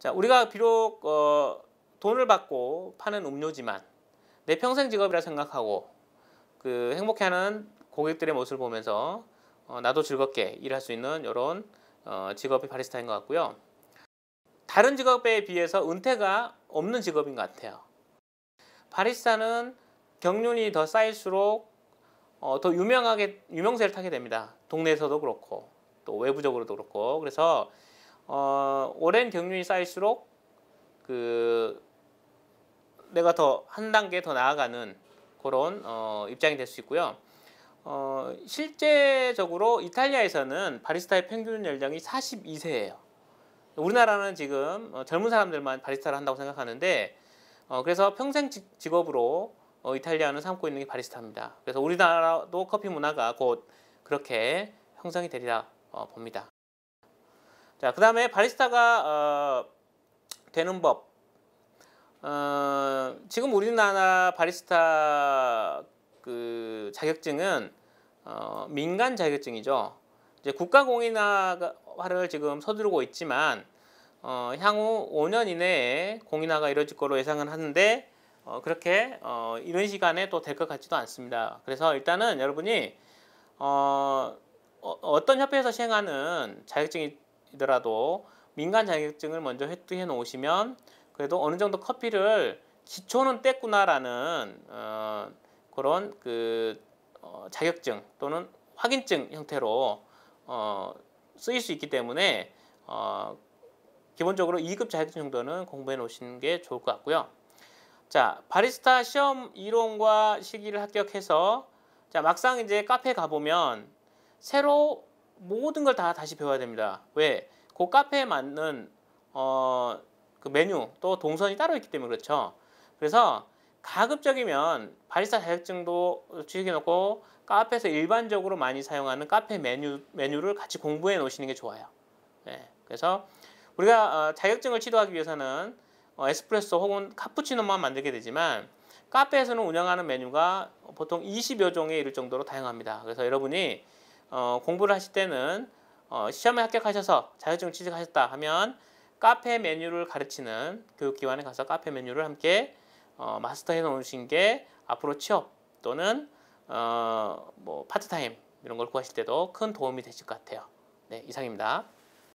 자, 우리가 비록 어, 돈을 받고 파는 음료지만 내 평생 직업이라 생각하고 그 행복해하는 고객들의 모습을 보면서 어, 나도 즐겁게 일할 수 있는 이런 어, 직업이 바리스타인 것 같고요. 다른 직업에 비해서 은퇴가 없는 직업인 것 같아요. 바리스타는 경륜이 더 쌓일수록 어, 더 유명하게 유명세를 타게 됩니다. 동네에서도 그렇고 또 외부적으로도 그렇고 그래서 어, 오랜 경륜이 쌓일수록 그 내가 더 한 단계 더 나아가는 그런 어, 입장이 될 수 있고요. 어, 실제적으로 이탈리아에서는 바리스타의 평균 연령이 42세예요. 우리나라는 지금 어, 젊은 사람들만 바리스타를 한다고 생각하는데 어, 그래서 평생 직업으로 어, 이탈리아는 삼고 있는 게 바리스타입니다. 그래서 우리나라도 커피 문화가 곧 그렇게 형성이 되리라 어, 봅니다. 자, 그 다음에 바리스타가 어, 되는 법. 어, 지금 우리나라 바리스타 그 자격증은 어, 민간 자격증이죠. 이제 국가공인화를 지금 서두르고 있지만 어, 향후 5년 이내에 공인화가 이루어질 거로 예상은 하는데 어, 그렇게 어, 이런 시간에 또 될 것 같지도 않습니다. 그래서 일단은 여러분이 어, 어, 어떤 협회에서 시행하는 자격증이 이더라도 민간 자격증을 먼저 획득해 놓으시면 그래도 어느 정도 커피를 기초는 뗐구나라는 어, 그런 그 어, 자격증 또는 확인증 형태로 어, 쓰일 수 있기 때문에 어, 기본적으로 2급 자격증 정도는 공부해 놓으시는 게 좋을 것 같고요. 자, 바리스타 시험 이론과 시기를 합격해서 자, 막상 이제 카페 가보면 새로 모든 걸 다 다시 배워야 됩니다. 왜? 그 카페에 맞는 어, 그 메뉴 또 동선이 따로 있기 때문에 그렇죠. 그래서 가급적이면 바리스타 자격증도 취득해놓고 카페에서 일반적으로 많이 사용하는 카페 메뉴, 메뉴를 같이 공부해 놓으시는 게 좋아요. 네, 그래서 우리가 어, 자격증을 취득하기 위해서는 어, 에스프레소 혹은 카푸치노만 만들게 되지만 카페에서는 운영하는 메뉴가 보통 20여 종에 이를 정도로 다양합니다. 그래서 여러분이 어, 공부를 하실 때는 어, 시험에 합격하셔서 자격증 취득하셨다 하면 카페 메뉴를 가르치는 교육기관에 그 가서 카페 메뉴를 함께 어, 마스터해 놓으신 게 앞으로 취업 또는 어, 뭐 파트타임 이런 걸 구하실 때도 큰 도움이 되실 것 같아요. 네, 이상입니다.